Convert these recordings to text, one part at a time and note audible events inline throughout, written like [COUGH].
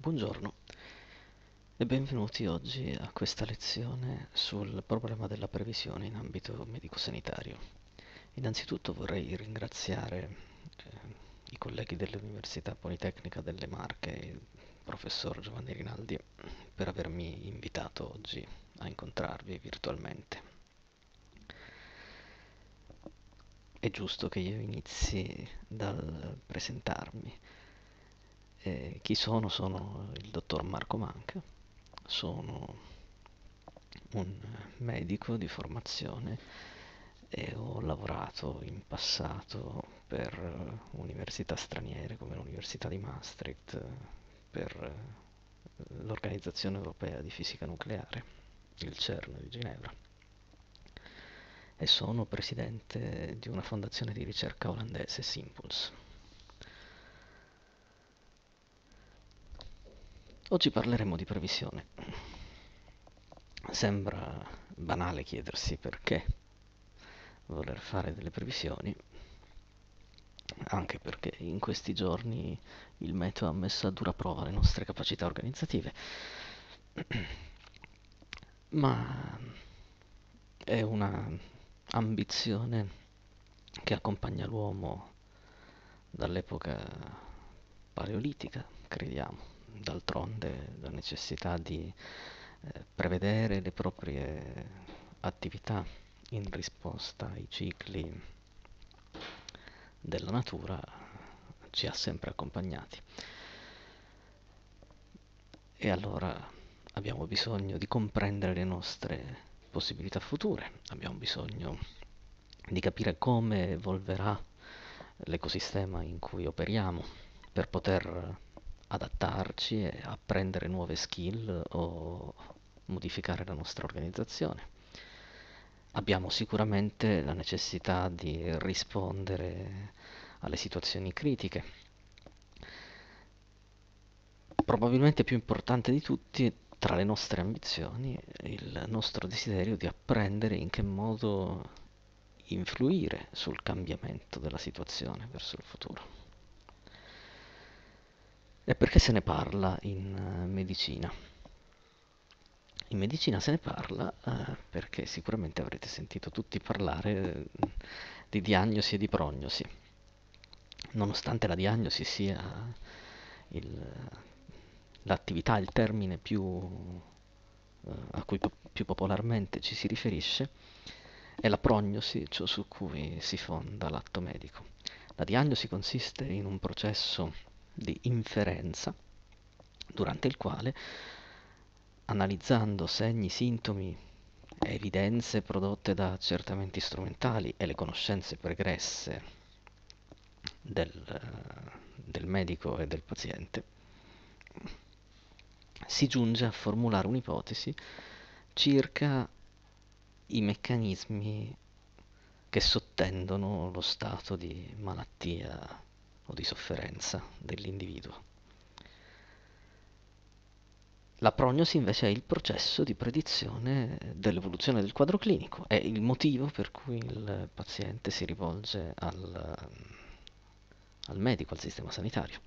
Buongiorno e benvenuti oggi a questa lezione sul problema della previsione in ambito medico-sanitario. Innanzitutto vorrei ringraziare eh, i colleghi dell'Università Politecnica delle Marche, il professor Giovanni Rinaldi, per avermi invitato oggi a incontrarvi virtualmente. È giusto che io inizi dal presentarmi. Eh, chi sono? Sono il dottor Marco Manca, sono un medico di formazione e ho lavorato in passato per università straniere come l'Università di Maastricht, per l'Organizzazione Europea di Fisica Nucleare, il CERN di Ginevra e sono presidente di una fondazione di ricerca olandese, Simpuls. Oggi parleremo di previsione. Sembra banale chiedersi perché voler fare delle previsioni, anche perché in questi giorni il meteo ha messo a dura prova le nostre capacità organizzative, [CLEARS THROAT] ma è una ambizione che accompagna l'uomo dall'epoca paleolitica, crediamo d'altronde la necessità di eh, prevedere le proprie attività in risposta ai cicli della natura ci ha sempre accompagnati. E allora abbiamo bisogno di comprendere le nostre possibilità future, abbiamo bisogno di capire come evolverà l'ecosistema in cui operiamo per poter adattarci e apprendere nuove skill o modificare la nostra organizzazione. Abbiamo sicuramente la necessità di rispondere alle situazioni critiche. Probabilmente più importante di tutti, tra le nostre ambizioni, il nostro desiderio di apprendere in che modo influire sul cambiamento della situazione verso il futuro. E perché se ne parla in eh, medicina? In medicina se ne parla eh, perché sicuramente avrete sentito tutti parlare eh, di diagnosi e di prognosi. Nonostante la diagnosi sia l'attività, il termine più, eh, a cui po più popolarmente ci si riferisce, è la prognosi ciò su cui si fonda l'atto medico. La diagnosi consiste in un processo di inferenza, durante il quale, analizzando segni, sintomi evidenze prodotte da accertamenti strumentali e le conoscenze pregresse del, del medico e del paziente, si giunge a formulare un'ipotesi circa i meccanismi che sottendono lo stato di malattia o di sofferenza dell'individuo. La prognosi invece è il processo di predizione dell'evoluzione del quadro clinico, è il motivo per cui il paziente si rivolge al, al medico, al sistema sanitario.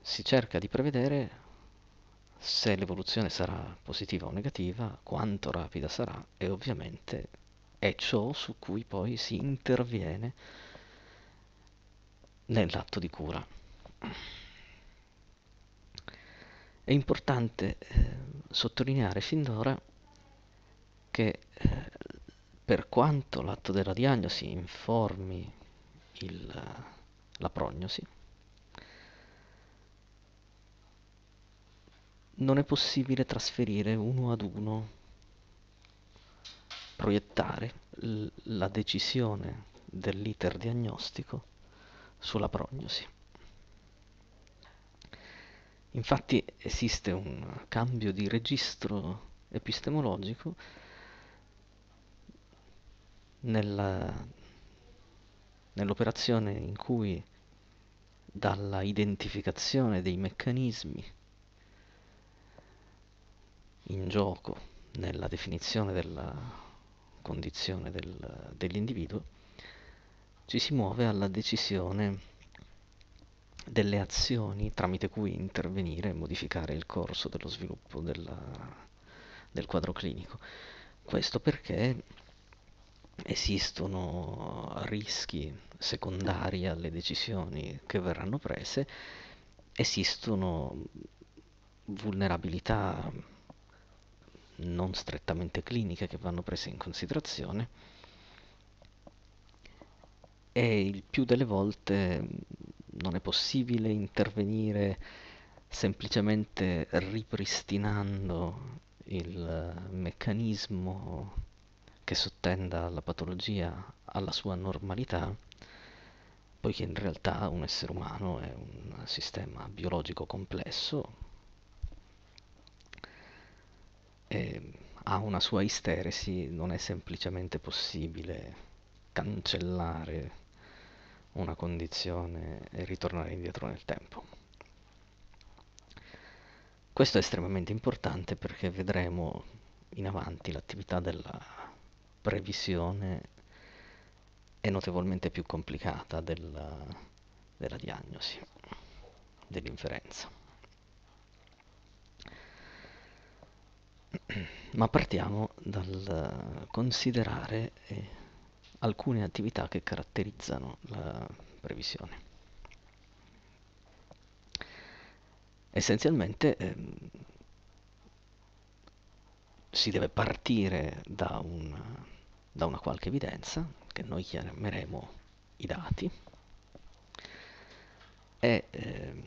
Si cerca di prevedere se l'evoluzione sarà positiva o negativa, quanto rapida sarà e ovviamente è ciò su cui poi si interviene nell'atto di cura. È importante eh, sottolineare fin d'ora che eh, per quanto l'atto della diagnosi informi il, eh, la prognosi, non è possibile trasferire uno ad uno, proiettare la decisione dell'iter diagnostico sulla prognosi. Infatti esiste un cambio di registro epistemologico nella, nell'operazione in cui dalla identificazione dei meccanismi in gioco nella definizione della condizione del, dell'individuo ci si muove alla decisione delle azioni tramite cui intervenire e modificare il corso dello sviluppo della, del quadro clinico. Questo perché esistono rischi secondari alle decisioni che verranno prese, esistono vulnerabilità non strettamente cliniche che vanno prese in considerazione e il più delle volte mm, non è possibile intervenire semplicemente ripristinando il eh, meccanismo che sottenda la patologia alla sua normalità, poiché in realtà un essere umano è un sistema biologico complesso e ha una sua isteresi, non è semplicemente possibile cancellare una condizione e ritornare indietro nel tempo. Questo è estremamente importante perché vedremo in avanti l'attività della previsione è notevolmente più complicata della, della diagnosi, dell'inferenza. Ma partiamo dal considerare eh, alcune attività che caratterizzano la previsione. Essenzialmente ehm, si deve partire da una, da una qualche evidenza, che noi chiameremo i dati, e eh,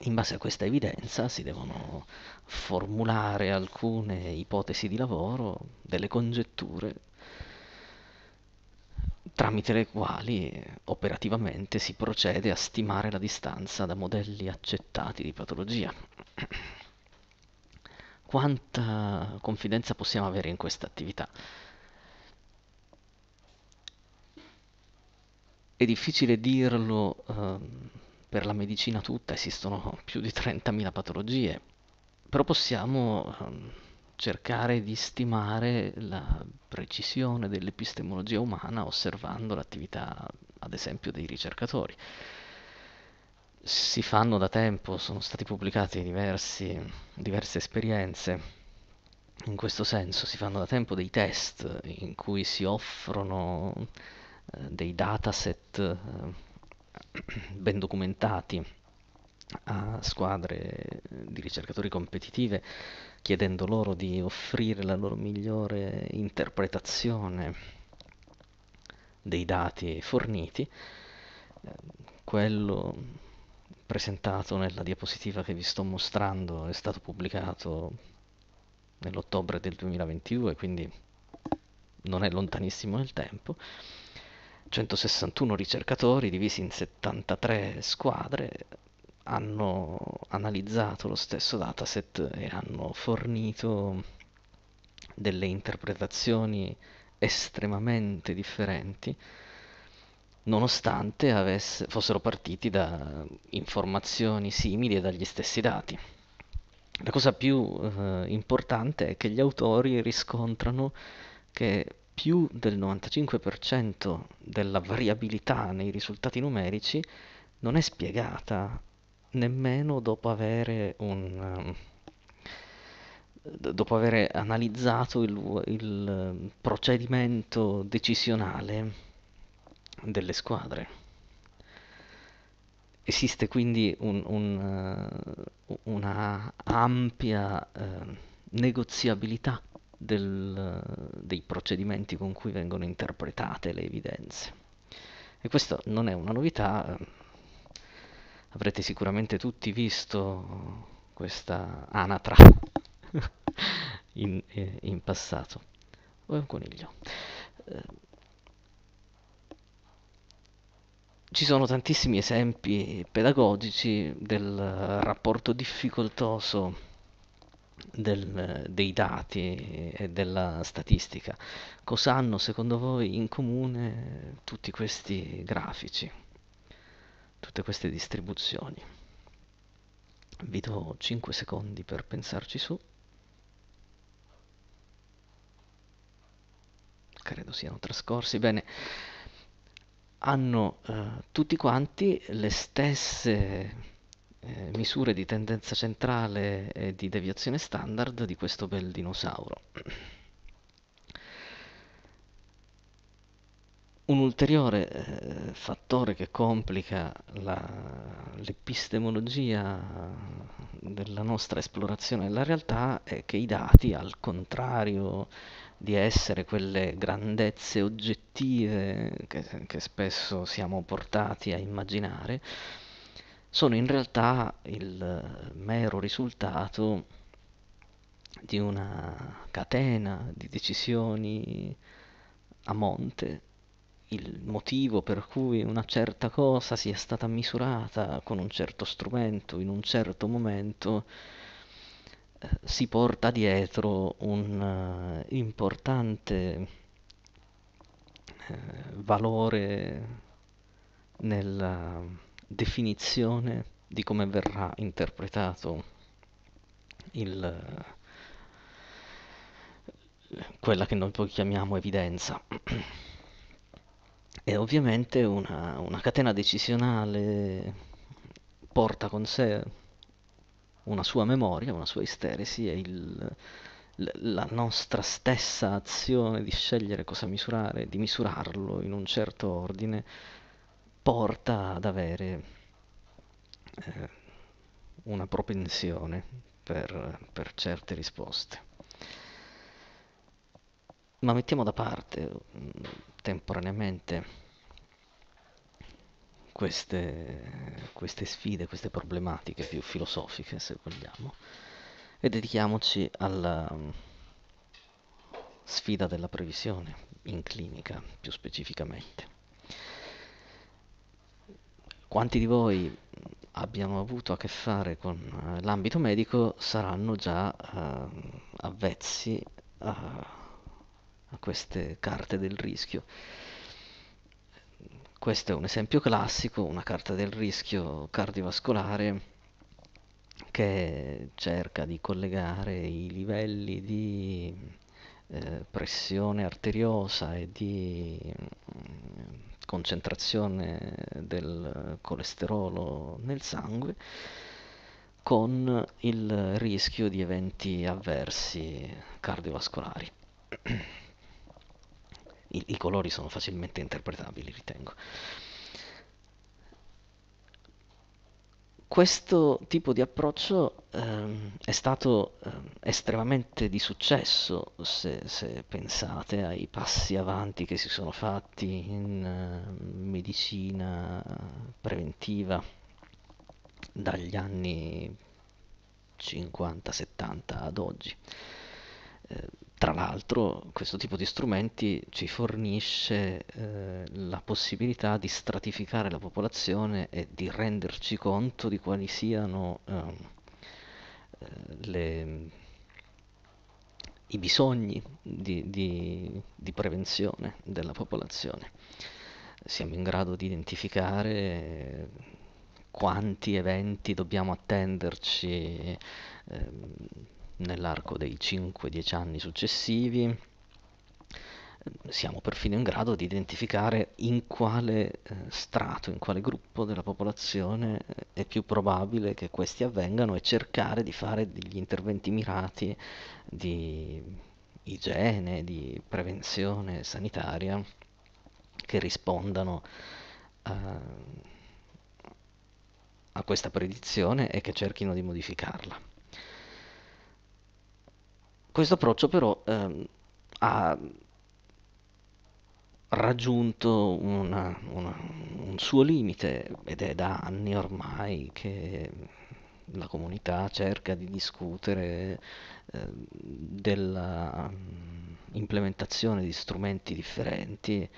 in base a questa evidenza si devono formulare alcune ipotesi di lavoro, delle congetture tramite le quali eh, operativamente si procede a stimare la distanza da modelli accettati di patologia. [CLEARS THROAT] Quanta confidenza possiamo avere in questa attività? È difficile dirlo eh, per la medicina tutta, esistono più di 30.000 patologie, però possiamo... Eh, cercare di stimare la precisione dell'epistemologia umana osservando l'attività, ad esempio, dei ricercatori. Si fanno da tempo, sono stati pubblicati diversi, diverse esperienze in questo senso, si fanno da tempo dei test in cui si offrono eh, dei dataset eh, ben documentati a squadre di ricercatori competitive chiedendo loro di offrire la loro migliore interpretazione dei dati forniti, eh, quello presentato nella diapositiva che vi sto mostrando è stato pubblicato nell'ottobre del 2022, quindi non è lontanissimo nel tempo. 161 ricercatori divisi in 73 squadre hanno analizzato lo stesso dataset e hanno fornito delle interpretazioni estremamente differenti nonostante avesse, fossero partiti da informazioni simili e dagli stessi dati. La cosa più eh, importante è che gli autori riscontrano che più del 95% della variabilità nei risultati numerici non è spiegata nemmeno dopo avere un ehm, dopo aver analizzato il, il, procedimento decisionale delle squadre. Esiste quindi un, un, eh, una ampia eh, negoziabilità del, dei procedimenti con cui vengono interpretate le evidenze. E questa non è una novità, ehm, avrete sicuramente tutti visto questa anatra [LAUGHS] in, eh, in, passato. O è un coniglio? Eh, ci sono tantissimi esempi pedagogici del rapporto difficoltoso del, dei dati e della statistica. Cosa hanno secondo voi in comune tutti questi grafici? tutte queste distribuzioni. Vi do 5 secondi per pensarci su. Credo siano trascorsi. Bene, hanno eh, tutti quanti le stesse eh, misure di tendenza centrale e di deviazione standard di questo bel dinosauro. Un ulteriore eh, fattore che complica l'epistemologia della nostra esplorazione della realtà è che i dati, al contrario di essere quelle grandezze oggettive che, che spesso siamo portati a immaginare, sono in realtà il mero risultato di una catena di decisioni a monte il motivo per cui una certa cosa sia stata misurata con un certo strumento in un certo momento eh, si porta dietro un uh, importante eh, valore nella definizione di come verrà interpretato il, quella che noi poi chiamiamo evidenza. E ovviamente una, una catena decisionale porta con sé una sua memoria, una sua isteresi e il, la nostra stessa azione di scegliere cosa misurare, di misurarlo in un certo ordine, porta ad avere eh, una propensione per, per, certe risposte. Ma mettiamo da parte mm, contemporaneamente queste, queste sfide, queste problematiche più filosofiche, se vogliamo, e dedichiamoci alla mm, sfida della previsione in clinica più specificamente. Quanti di voi abbiano avuto a che fare con eh, l'ambito medico saranno già uh, avvezzi a a queste carte del rischio. Questo è un esempio classico, una carta del rischio cardiovascolare che cerca di collegare i livelli di eh, pressione arteriosa e di mh, mm, concentrazione del colesterolo nel sangue con il rischio di eventi avversi cardiovascolari. [CLEARS THROAT] I, I colori sono facilmente interpretabili, ritengo. questo tipo di approccio ehm, è stato ehm, estremamente di successo se, se, pensate ai passi avanti che si sono fatti in eh, medicina preventiva dagli anni 50-70 ad oggi. Eh, tra l'altro questo tipo di strumenti ci fornisce eh, la possibilità di stratificare la popolazione e di renderci conto di quali siano ehm, eh, le, i bisogni di, di, di, prevenzione della popolazione. Siamo in grado di identificare quanti eventi dobbiamo attenderci. Ehm, nell'arco dei 5-10 anni successivi siamo perfino in grado di identificare in quale eh, strato, in quale gruppo della popolazione eh, è più probabile che questi avvengano e cercare di fare degli interventi mirati di igiene, di prevenzione sanitaria che rispondano a, eh, a questa predizione e che cerchino di modificarla. Questo approccio però ehm, ha raggiunto una, una, un suo limite ed è da anni ormai che la comunità cerca di discutere eh, dell'implementazione mm, di strumenti differenti,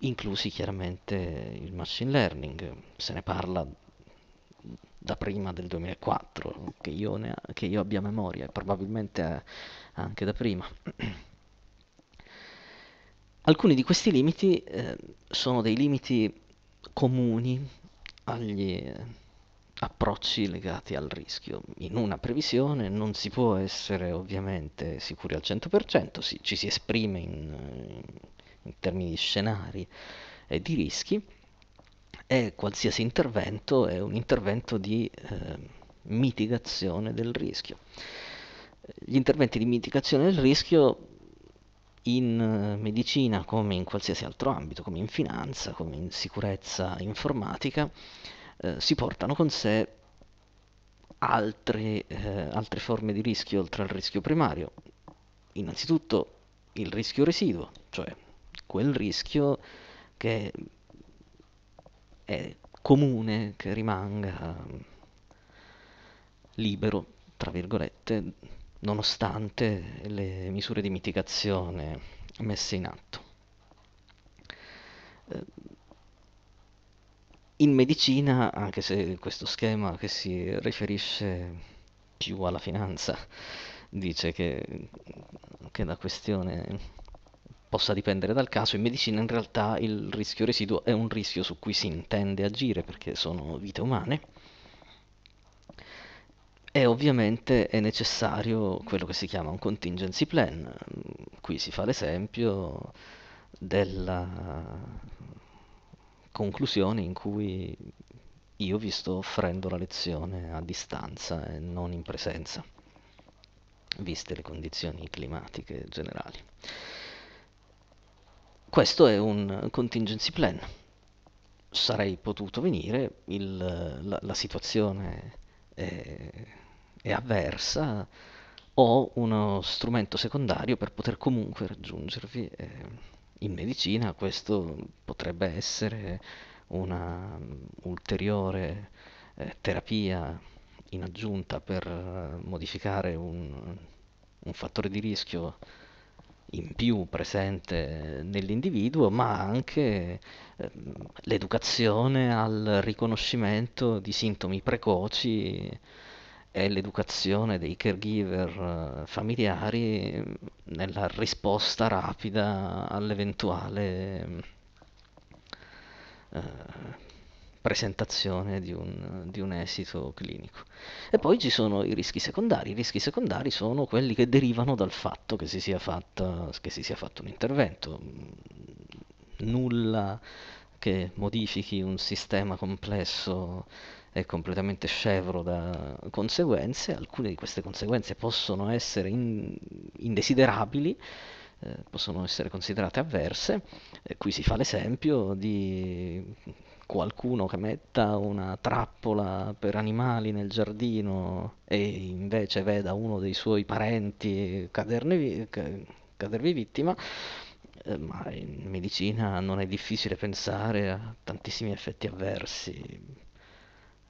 inclusi chiaramente il machine learning. Se ne parla da prima del 2004, che io, ne, che io abbia memoria, e probabilmente anche da prima. [CLEARS THROAT] Alcuni di questi limiti eh, sono dei limiti comuni agli approcci legati al rischio. In una previsione non si può essere ovviamente sicuri al 100%, si, ci si esprime in, in termini di scenari e di rischi, e qualsiasi intervento è un intervento di eh, mitigazione del rischio. Gli interventi di mitigazione del rischio in eh, medicina come in qualsiasi altro ambito, come in finanza, come in sicurezza informatica, eh, si portano con sé altri, eh, altre forme di rischio oltre al rischio primario. Innanzitutto il rischio residuo, cioè quel rischio che è comune che rimanga mm, libero, tra virgolette, nonostante le misure di mitigazione messe in atto. Eh, in medicina, anche se questo schema che si riferisce più alla finanza dice che, che la questione possa dipendere dal caso, in medicina in realtà il rischio residuo è un rischio su cui si intende agire perché sono vite umane e ovviamente è necessario quello che si chiama un contingency plan. Qui si fa l'esempio della conclusione in cui io vi sto offrendo la lezione a distanza e non in presenza, viste le condizioni climatiche generali. Questo è un contingency plan. Sarei potuto venire, il, la, la, situazione è, è avversa, ho uno strumento secondario per poter comunque raggiungervi. Eh, in medicina questo potrebbe essere una ulteriore eh, terapia in aggiunta per eh, modificare un, un fattore di rischio in più presente nell'individuo, ma anche ehm, l'educazione al riconoscimento di sintomi precoci e l'educazione dei caregiver eh, familiari ehm, nella risposta rapida all'eventuale ehm, presentazione di un, di un, esito clinico. E poi ci sono i rischi secondari. I rischi secondari sono quelli che derivano dal fatto che si sia, fatta, che si sia fatto un intervento. Nulla che modifichi un sistema complesso è completamente scevro da conseguenze, alcune di queste conseguenze possono essere in, indesiderabili, eh, possono essere considerate avverse, e qui si fa l'esempio di qualcuno che metta una trappola per animali nel giardino e invece veda uno dei suoi parenti caderne, cadervi vittima, eh, ma in medicina non è difficile pensare a tantissimi effetti avversi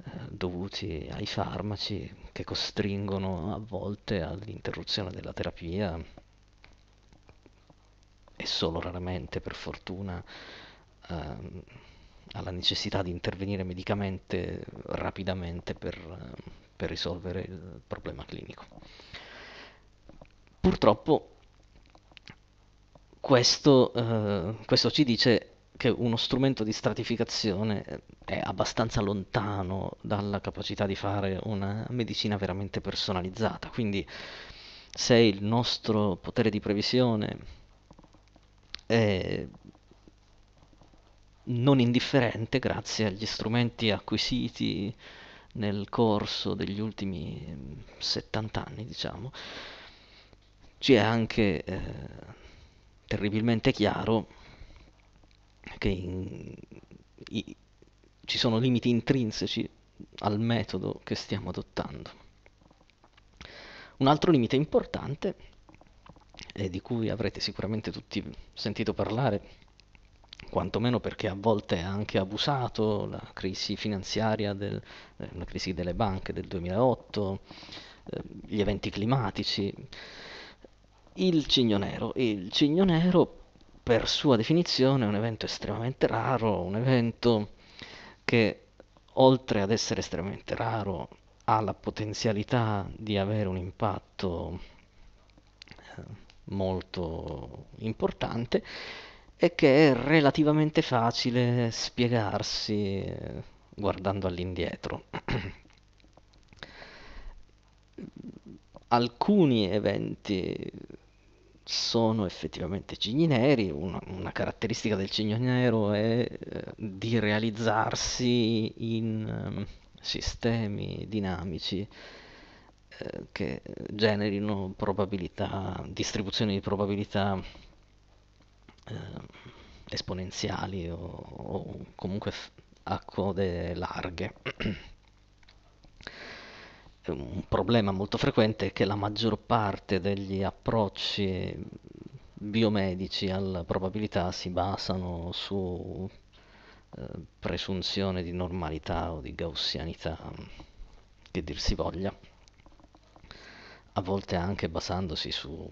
eh, dovuti ai farmaci che costringono a volte all'interruzione della terapia e solo raramente per fortuna ehm, alla necessità di intervenire medicamente rapidamente per, per risolvere il problema clinico. Purtroppo questo, eh, questo, ci dice che uno strumento di stratificazione è abbastanza lontano dalla capacità di fare una medicina veramente personalizzata, quindi se il nostro potere di previsione è non indifferente grazie agli strumenti acquisiti nel corso degli ultimi 70 mm, anni, diciamo, ci è anche eh, terribilmente chiaro che in, i, ci sono limiti intrinseci al metodo che stiamo adottando. Un altro limite importante, e di cui avrete sicuramente tutti sentito parlare quantomeno perché a volte ha anche abusato, la crisi finanziaria, del, eh, la crisi delle banche del 2008, eh, gli eventi climatici. Il cigno nero. Il cigno nero, per sua definizione, è un evento estremamente raro, un evento che, oltre ad essere estremamente raro, ha la potenzialità di avere un impatto eh, molto importante e che è relativamente facile spiegarsi eh, guardando all'indietro. Alcuni eventi sono effettivamente cigni neri, una, una caratteristica del cigno nero è eh, di realizzarsi in eh, sistemi dinamici eh, che generino probabilità, distribuzioni di probabilità eh, esponenziali o, o comunque a code larghe. [CLEARS THROAT] Un problema molto frequente è che la maggior parte degli approcci biomedici alla probabilità si basano su eh, presunzione di normalità o di gaussianità, che dir si voglia, a volte anche basandosi su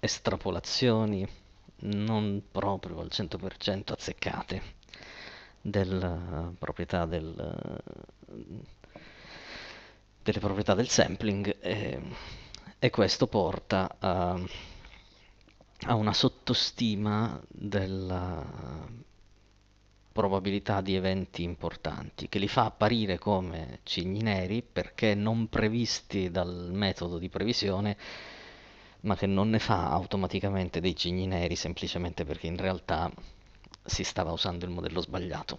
estrapolazioni non proprio al 100% azzeccate della eh, proprietà del, eh, delle proprietà del sampling e, e questo porta a, eh, a, una sottostima della probabilità di eventi importanti che li fa apparire come cigni neri perché non previsti dal metodo di previsione ma che non ne fa automaticamente dei cigni neri semplicemente perché in realtà si stava usando il modello sbagliato.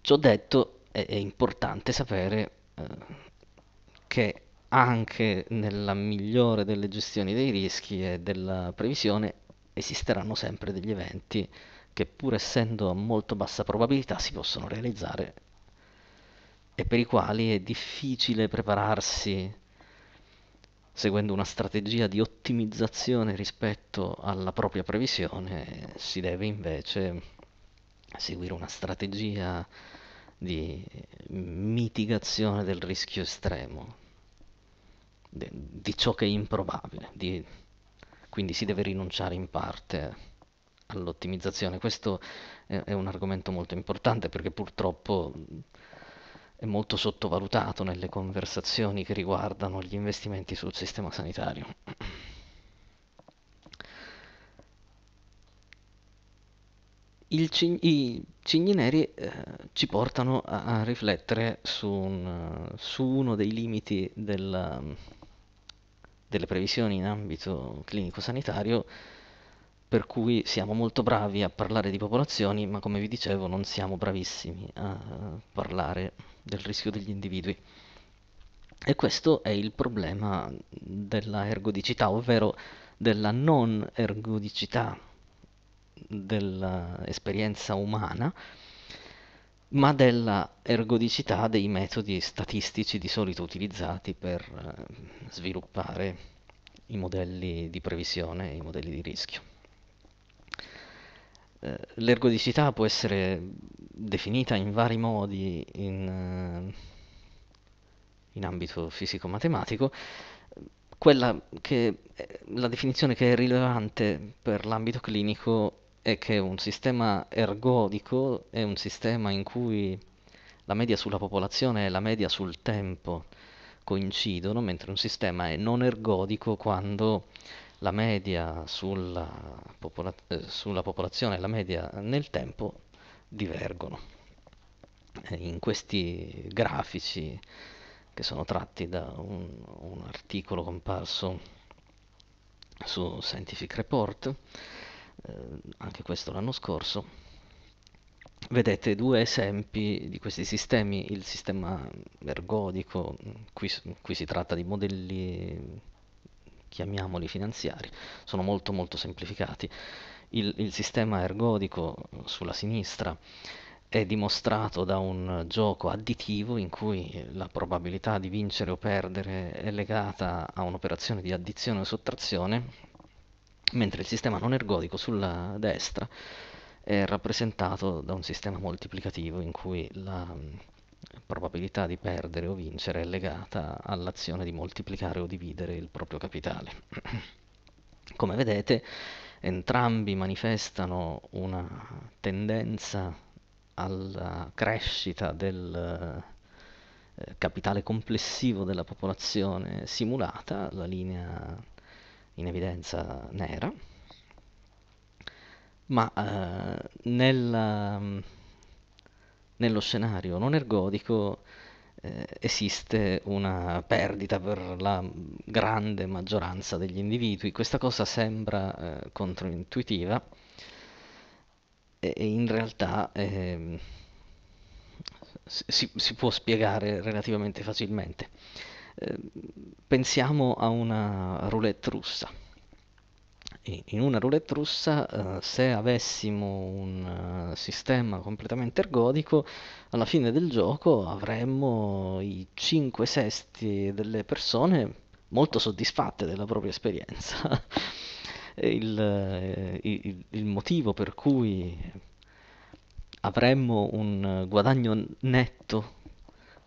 Ciò detto è, è importante sapere eh, che anche nella migliore delle gestioni dei rischi e della previsione esisteranno sempre degli eventi che pur essendo a molto bassa probabilità si possono realizzare e per i quali è difficile prepararsi seguendo una strategia di ottimizzazione rispetto alla propria previsione, si deve invece seguire una strategia di mitigazione del rischio estremo, di, di ciò che è improbabile, di, quindi si deve rinunciare in parte all'ottimizzazione. Questo è, è un argomento molto importante perché purtroppo è molto sottovalutato nelle conversazioni che riguardano gli investimenti sul sistema sanitario. Cign- I cigni neri eh, ci portano a, a riflettere su, un, su, uno dei limiti della, delle previsioni in ambito clinico sanitario per cui siamo molto bravi a parlare di popolazioni, ma come vi dicevo non siamo bravissimi a parlare del rischio degli individui. E questo è il problema della ergodicità, ovvero della non ergodicità dell'esperienza umana, ma della ergodicità dei metodi statistici di solito utilizzati per eh, sviluppare i modelli di previsione e i modelli di rischio. Eh, l'ergodicità può essere definita in vari modi in, eh, in ambito fisico-matematico. Che, eh, la definizione che è rilevante per l'ambito clinico è che un sistema ergodico è un sistema in cui la media sulla popolazione e la media sul tempo coincidono, mentre un sistema è non ergodico quando la media sulla, popola eh, sulla popolazione e la media nel tempo divergono. In questi grafici che sono tratti da un, un articolo comparso su Scientific Report, eh, anche questo l'anno scorso, vedete due esempi di questi sistemi, il sistema ergodico, qui, qui si tratta di modelli chiamiamoli finanziari, sono molto molto semplificati. Il, il sistema ergodico sulla sinistra è dimostrato da un gioco additivo in cui la probabilità di vincere o perdere è legata a un'operazione di addizione o sottrazione, mentre il sistema non ergodico sulla destra è rappresentato da un sistema moltiplicativo in cui la probabilità di perdere o vincere è legata all'azione di moltiplicare o dividere il proprio capitale. [CLEARS THROAT] Come vedete, entrambi manifestano una tendenza alla crescita del eh, capitale complessivo della popolazione simulata, la linea in evidenza nera, ma eh, nella mm, nello scenario non ergodico eh, esiste una perdita per la grande maggioranza degli individui. Questa cosa sembra eh, controintuitiva e, e, in realtà eh, si, si, può spiegare relativamente facilmente. Ehm, pensiamo a una roulette russa in una roulette russa, eh, se avessimo un uh, sistema completamente ergodico, alla fine del gioco avremmo i 5 sesti delle persone molto soddisfatte della propria esperienza. [LAUGHS] il, eh, il, il motivo per cui avremmo un guadagno netto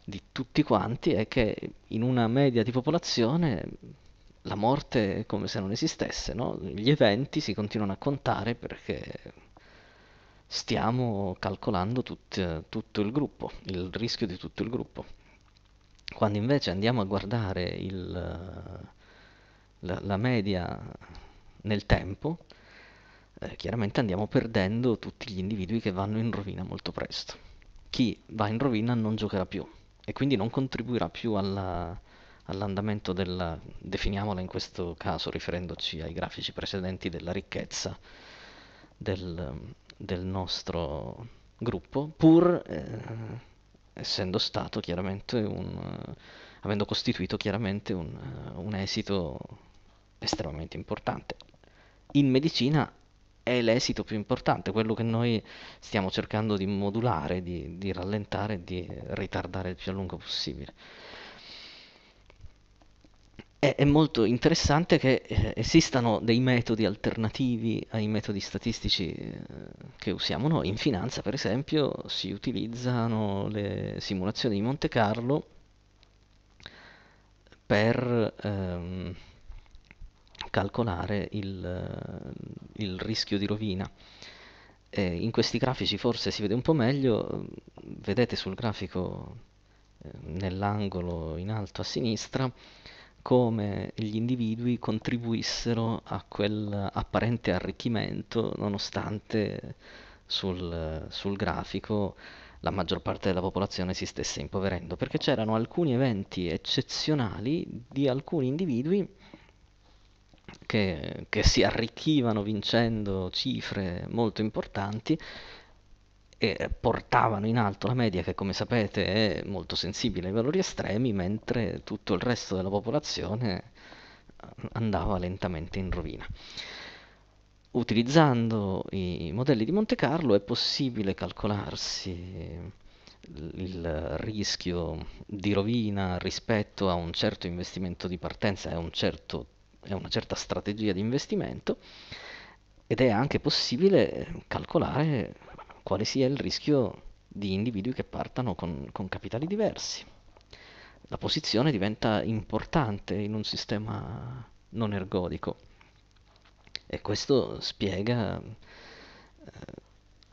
di tutti quanti è che in una media di popolazione la morte è come se non esistesse, no? Gli eventi si continuano a contare perché stiamo calcolando tut, tutto il gruppo, il rischio di tutto il gruppo. Quando invece andiamo a guardare il, la, la, media nel tempo, eh, chiaramente andiamo perdendo tutti gli individui che vanno in rovina molto presto. Chi va in rovina non giocherà più e quindi non contribuirà più alla, all'andamento della, definiamola in questo caso riferendoci ai grafici precedenti, della ricchezza del, del nostro gruppo, pur eh, essendo stato chiaramente un, eh, avendo costituito chiaramente un, eh, un esito estremamente importante. In medicina è l'esito più importante, quello che noi stiamo cercando di modulare, di, di rallentare, di ritardare il più a lungo possibile è, è molto interessante che eh, esistano dei metodi alternativi ai metodi statistici eh, che usiamo noi. In finanza, per esempio, si utilizzano le simulazioni di Monte Carlo per ehm, calcolare il, eh, il, rischio di rovina. Eh, in questi grafici forse si vede un po' meglio, vedete sul grafico eh, nell'angolo in alto a sinistra come gli individui contribuissero a quell'apparente arricchimento, nonostante sul, sul grafico la maggior parte della popolazione si stesse impoverendo, perché c'erano alcuni eventi eccezionali di alcuni individui che, che, si arricchivano vincendo cifre molto importanti eh, portavano in alto la media che come sapete è molto sensibile ai valori estremi, mentre tutto il resto della popolazione andava lentamente in rovina. Utilizzando i modelli di Monte Carlo è possibile calcolarsi il rischio di rovina rispetto a un certo investimento di partenza e un certo, a una certa strategia di investimento ed è anche possibile calcolare quale sia il rischio di individui che partano con, con capitali diversi. La posizione diventa importante in un sistema non ergodico e questo spiega eh,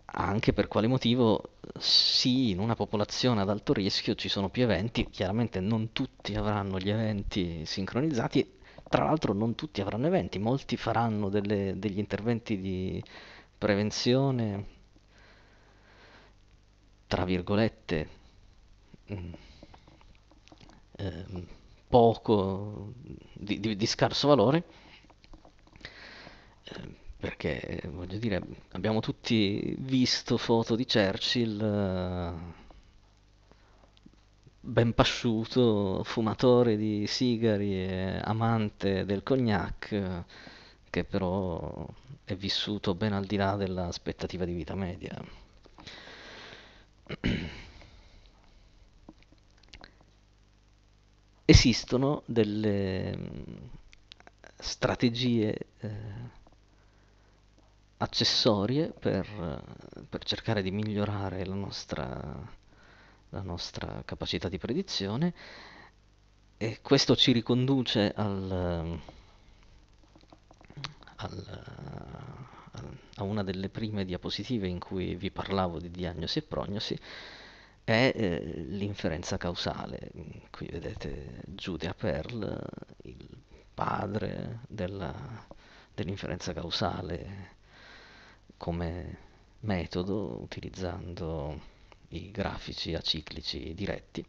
anche per quale motivo sì, in una popolazione ad alto rischio ci sono più eventi, chiaramente non tutti avranno gli eventi sincronizzati, tra l'altro non tutti avranno eventi, molti faranno delle, degli interventi di prevenzione tra virgolette, eh, poco, di, di, di, scarso valore, eh, perché voglio dire, abbiamo tutti visto foto di Churchill eh, ben pasciuto, fumatore di sigari e amante del cognac, che però è vissuto ben al di là dell'aspettativa di vita media. [CLEARS THROAT] esistono delle mm, strategie eh, accessorie per, eh, per, cercare di migliorare la nostra, la nostra, capacità di predizione e questo ci riconduce al, mm, al a una delle prime diapositive in cui vi parlavo di diagnosi e prognosi è eh, l'inferenza causale. Qui vedete Judea Pearl, il padre dell'inferenza causale come metodo utilizzando i grafici aciclici diretti.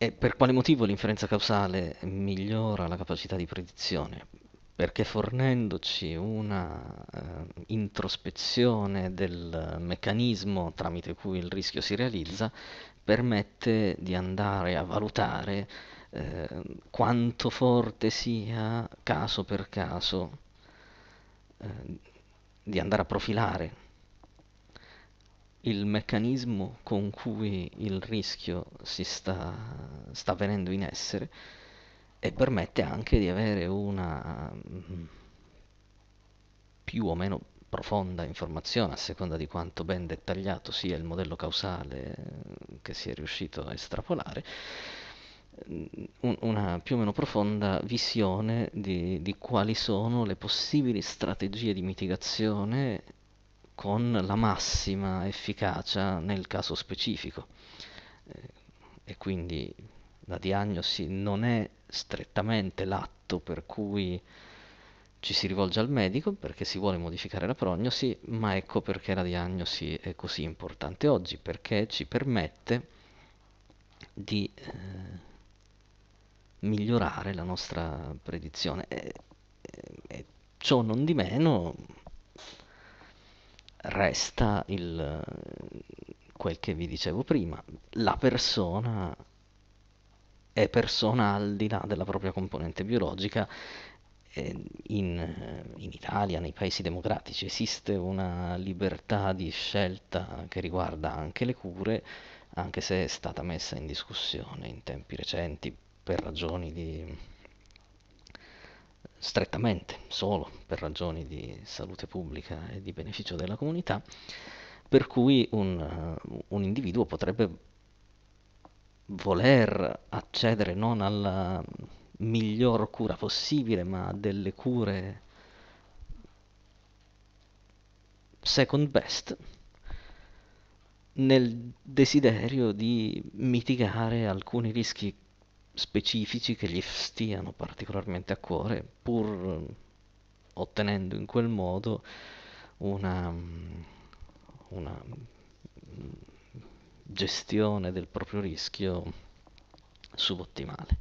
E per quale motivo l'inferenza causale migliora la capacità di predizione? perché fornendoci una eh, introspezione del meccanismo tramite cui il rischio si realizza, permette di andare a valutare eh, quanto forte sia caso per caso, eh, di andare a profilare il meccanismo con cui il rischio si sta, sta venendo in essere e permette anche di avere una mm, più o meno profonda informazione a seconda di quanto ben dettagliato sia il modello causale eh, che si è riuscito a estrapolare, mm, una più o meno profonda visione di, di quali sono le possibili strategie di mitigazione con la massima efficacia nel caso specifico. Eh, e quindi la diagnosi non è strettamente l'atto per cui ci si rivolge al medico perché si vuole modificare la prognosi, ma ecco perché la diagnosi è così importante oggi, perché ci permette di eh, migliorare la nostra predizione. E, e, ciò non di meno resta il, quel che vi dicevo prima, la persona è persona al di là della propria componente biologica. Eh, in, eh, in, Italia, nei paesi democratici, esiste una libertà di scelta che riguarda anche le cure, anche se è stata messa in discussione in tempi recenti per ragioni di strettamente, solo per ragioni di salute pubblica e di beneficio della comunità, per cui un, eh, un individuo potrebbe voler accedere non alla miglior cura possibile, ma a delle cure second best, nel desiderio di mitigare alcuni rischi specifici che gli stiano particolarmente a cuore, pur ottenendo in quel modo una, una gestione del proprio rischio subottimale.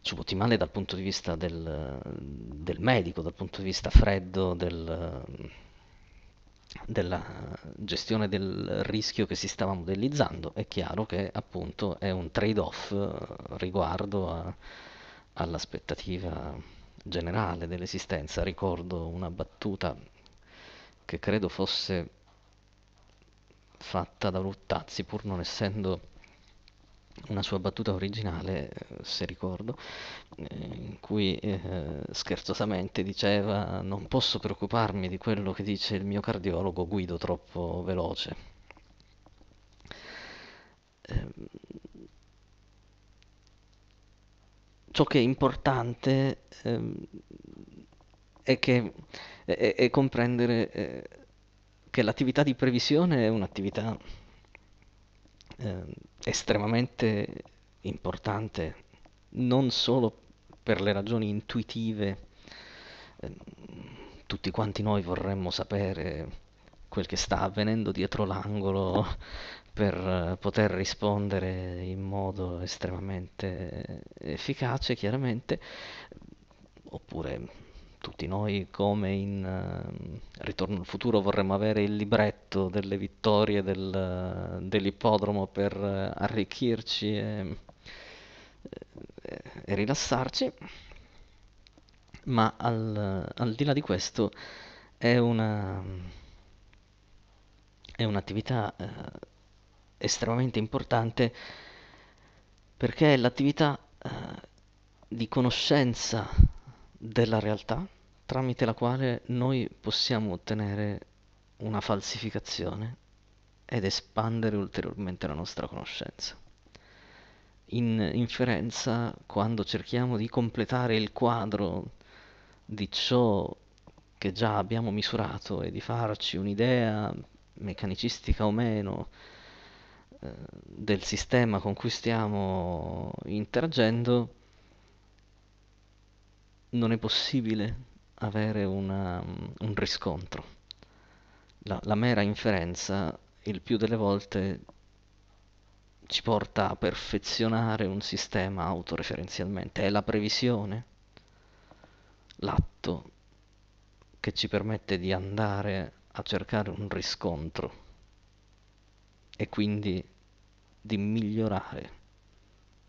Subottimale dal punto di vista del, del medico, dal punto di vista freddo del, della gestione del rischio che si stava modellizzando. È chiaro che appunto è un trade-off eh, riguardo a, all'aspettativa generale dell'esistenza. Ricordo una battuta che credo fosse fatta da Luttazzi, pur non essendo una sua battuta originale, eh, se ricordo, eh, in cui eh, scherzosamente diceva non posso preoccuparmi di quello che dice il mio cardiologo, guido troppo veloce. Eh, ciò che è importante eh, è, che, è, è comprendere eh, che l'attività di previsione è un'attività eh, estremamente importante, non solo per le ragioni intuitive, eh, tutti quanti noi vorremmo sapere quel che sta avvenendo dietro l'angolo [LAUGHS] per poter rispondere in modo estremamente efficace, chiaramente, oppure tutti noi come in ehm, Ritorno al futuro vorremmo avere il libretto delle vittorie del, dell'ippodromo per eh, arricchirci e, eh, e rilassarci, ma al, al, di là di questo è, una, è un'attività eh, estremamente importante perché è l'attività eh, di conoscenza della realtà tramite la quale noi possiamo ottenere una falsificazione ed espandere ulteriormente la nostra conoscenza. In inferenza, quando cerchiamo di completare il quadro di ciò che già abbiamo misurato e di farci un'idea, meccanicistica o meno, eh, del sistema con cui stiamo interagendo, non è possibile avere una, mm, un riscontro. La, la, mera inferenza il più delle volte ci porta a perfezionare un sistema autoreferenzialmente. È la previsione, l'atto, che ci permette di andare a cercare un riscontro e quindi di migliorare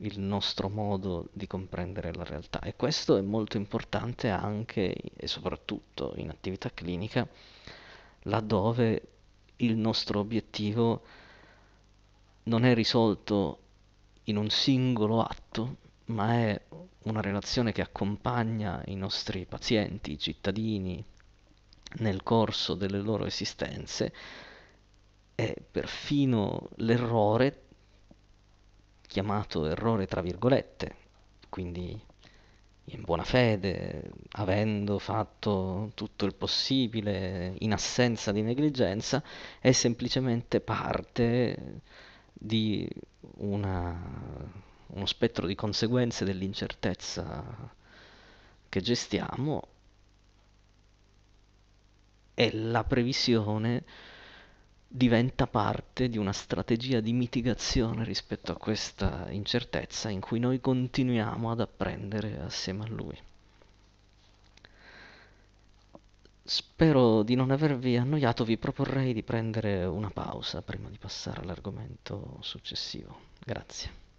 il nostro modo di comprendere la realtà e questo è molto importante anche e soprattutto in attività clinica laddove il nostro obiettivo non è risolto in un singolo atto ma è una relazione che accompagna i nostri pazienti, i cittadini nel corso delle loro esistenze e perfino l'errore chiamato errore tra virgolette, quindi in buona fede, avendo fatto tutto il possibile, in assenza di negligenza, è semplicemente parte di una, uno spettro di conseguenze dell'incertezza che gestiamo e la previsione diventa parte di una strategia di mitigazione rispetto a questa incertezza in cui noi continuiamo ad apprendere assieme a lui. Spero di non avervi annoiato, vi proporrei di prendere una pausa prima di passare all'argomento successivo. Grazie.